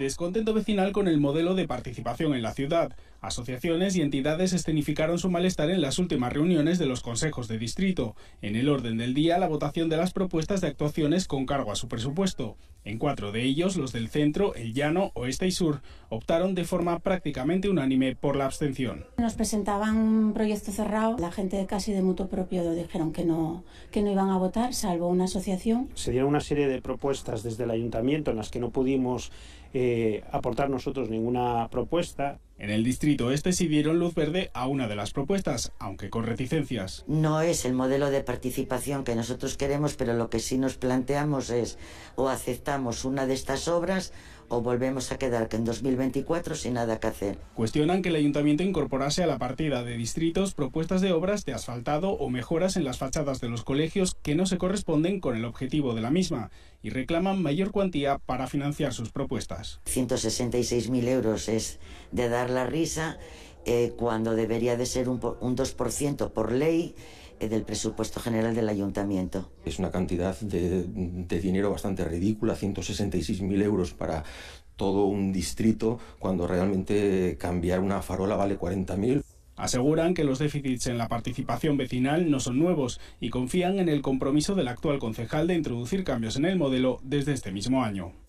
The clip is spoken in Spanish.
descontento vecinal con el modelo de participación en la ciudad, Asociaciones y entidades escenificaron su malestar en las últimas reuniones de los consejos de distrito. En el orden del día, la votación de las propuestas de actuaciones con cargo a su presupuesto. En cuatro de ellos, los del centro, el llano, oeste y sur, optaron de forma prácticamente unánime por la abstención. Nos presentaban un proyecto cerrado, la gente casi de mutuo propio dijeron que no, que no iban a votar, salvo una asociación. Se dieron una serie de propuestas desde el ayuntamiento en las que no pudimos eh, aportar nosotros ninguna propuesta. En el distrito este sí dieron luz verde a una de las propuestas, aunque con reticencias. No es el modelo de participación que nosotros queremos, pero lo que sí nos planteamos es o aceptamos una de estas obras o volvemos a quedar que en 2024 sin nada que hacer. Cuestionan que el ayuntamiento incorporase a la partida de distritos propuestas de obras de asfaltado o mejoras en las fachadas de los colegios que no se corresponden con el objetivo de la misma y reclaman mayor cuantía para financiar sus propuestas. 166.000 euros es de dar la risa eh, cuando debería de ser un, un 2% por ley del presupuesto general del ayuntamiento. Es una cantidad de, dinero bastante ridícula, 166.000 euros para todo un distrito, cuando realmente cambiar una farola vale 40.000. Aseguran que los déficits en la participación vecinal no son nuevos y confían en el compromiso del actual concejal de introducir cambios en el modelo desde este mismo año.